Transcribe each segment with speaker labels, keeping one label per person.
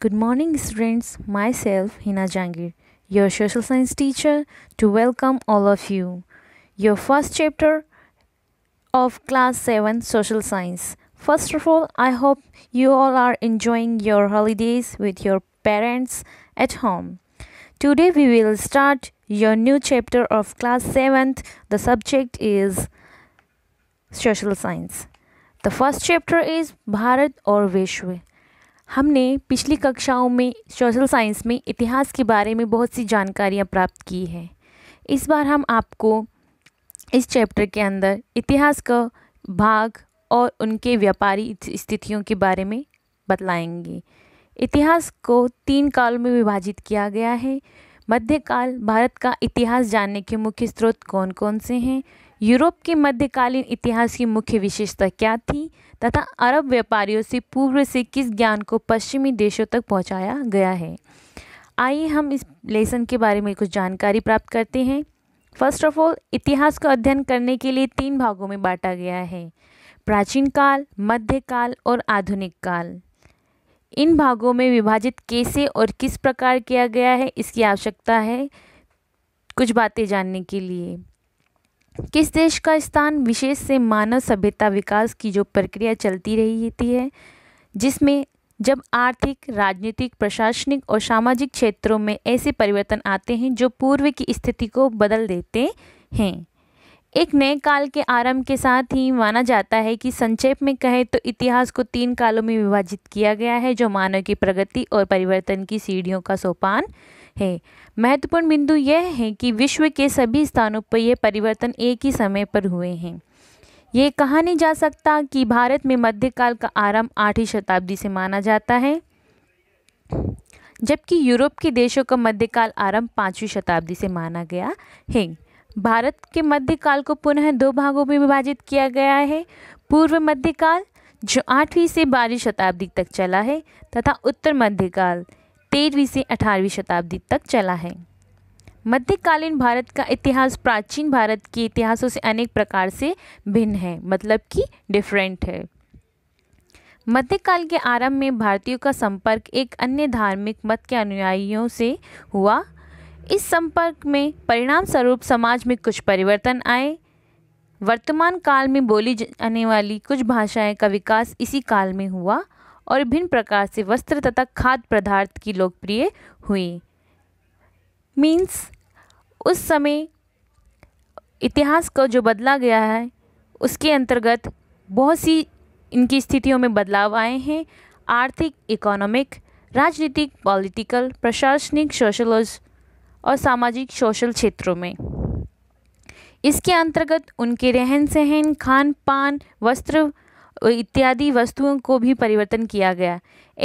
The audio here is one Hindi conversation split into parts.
Speaker 1: Good morning, students. Myself, Hina Jangir, your social science teacher, to welcome all of you. Your first chapter of class 7 social science. First of all, I hope you all are enjoying your holidays with your parents at home. Today, we will start your new chapter of class 7th. The subject is social science. The first chapter is Bharat or Vishwa. हमने पिछली कक्षाओं में सोशल साइंस में इतिहास के बारे में बहुत सी जानकारियाँ प्राप्त की हैं इस बार हम आपको इस चैप्टर के अंदर इतिहास का भाग और उनके व्यापारी स्थितियों के बारे में बतलाएंगे इतिहास को तीन काल में विभाजित किया गया है मध्यकाल भारत का इतिहास जानने के मुख्य स्रोत कौन कौन से हैं यूरोप के मध्यकालीन इतिहास की मुख्य विशेषता क्या थी तथा अरब व्यापारियों से पूर्व से किस ज्ञान को पश्चिमी देशों तक पहुंचाया गया है आइए हम इस लेसन के बारे में कुछ जानकारी प्राप्त करते हैं फर्स्ट ऑफ ऑल इतिहास का अध्ययन करने के लिए तीन भागों में बांटा गया है प्राचीन काल मध्यकाल और आधुनिक काल इन भागों में विभाजित कैसे और किस प्रकार किया गया है इसकी आवश्यकता है कुछ बातें जानने के लिए किस देश का स्थान विशेष से मानव सभ्यता विकास की जो प्रक्रिया चलती रहती है जिसमें जब आर्थिक राजनीतिक प्रशासनिक और सामाजिक क्षेत्रों में ऐसे परिवर्तन आते हैं जो पूर्व की स्थिति को बदल देते हैं एक नए काल के आरंभ के साथ ही माना जाता है कि संक्षेप में कहें तो इतिहास को तीन कालों में विभाजित किया गया है जो मानव की प्रगति और परिवर्तन की सीढ़ियों का सोपान है महत्वपूर्ण बिंदु यह है कि विश्व के सभी स्थानों पर यह परिवर्तन एक ही समय पर हुए हैं ये कहा नहीं जा सकता कि भारत में मध्यकाल का आरंभ आठवीं शताब्दी से माना जाता है जबकि यूरोप के देशों का मध्यकाल आरंभ पाँचवीं शताब्दी से माना गया है भारत के मध्यकाल को पुनः दो भागों में विभाजित किया गया है पूर्व मध्यकाल जो आठवीं से बारहवीं शताब्दी तक चला है तथा उत्तर मध्यकाल तेरहवीं से अठारहवीं शताब्दी तक चला है मध्यकालीन भारत का इतिहास प्राचीन भारत के इतिहासों से अनेक प्रकार से भिन्न है मतलब कि डिफरेंट है मध्यकाल के आरंभ में भारतीयों का संपर्क एक अन्य धार्मिक मत के अनुयायियों से हुआ इस संपर्क में परिणाम स्वरूप समाज में कुछ परिवर्तन आए वर्तमान काल में बोली जाने वाली कुछ भाषाएं का विकास इसी काल में हुआ और भिन्न प्रकार से वस्त्र तथा खाद्य पदार्थ की लोकप्रिय हुई मीन्स उस समय इतिहास को जो बदला गया है उसके अंतर्गत बहुत सी इनकी स्थितियों में बदलाव आए हैं आर्थिक इकोनॉमिक राजनीतिक पॉलिटिकल प्रशासनिक सोशलॉज और सामाजिक सोशल क्षेत्रों में इसके अंतर्गत उनके रहन सहन खान पान वस्त्र इत्यादि वस्तुओं को भी परिवर्तन किया गया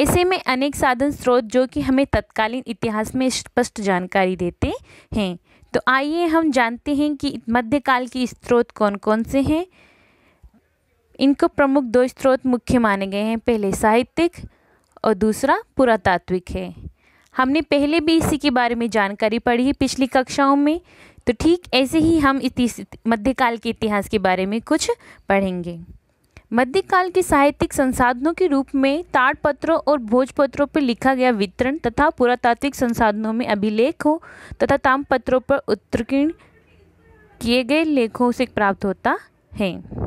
Speaker 1: ऐसे में अनेक साधन स्रोत जो कि हमें तत्कालीन इतिहास में स्पष्ट जानकारी देते हैं तो आइए हम जानते हैं कि मध्यकाल के स्रोत कौन कौन से हैं इनको प्रमुख दो स्रोत मुख्य माने गए हैं पहले साहित्यिक और दूसरा पुरातात्विक है हमने पहले भी इसी के बारे में जानकारी पढ़ी है पिछली कक्षाओं में तो ठीक ऐसे ही हम मध्यकाल के इतिहास के बारे में कुछ पढ़ेंगे मध्यकाल के साहित्यिक संसाधनों के रूप में ताड़पत्रों और भोजपत्रों पर लिखा गया वितरण तथा पुरातात्विक संसाधनों में अभिलेख तथा तामपत्रों पर उत्कीर्ण किए गए लेखों से प्राप्त होता है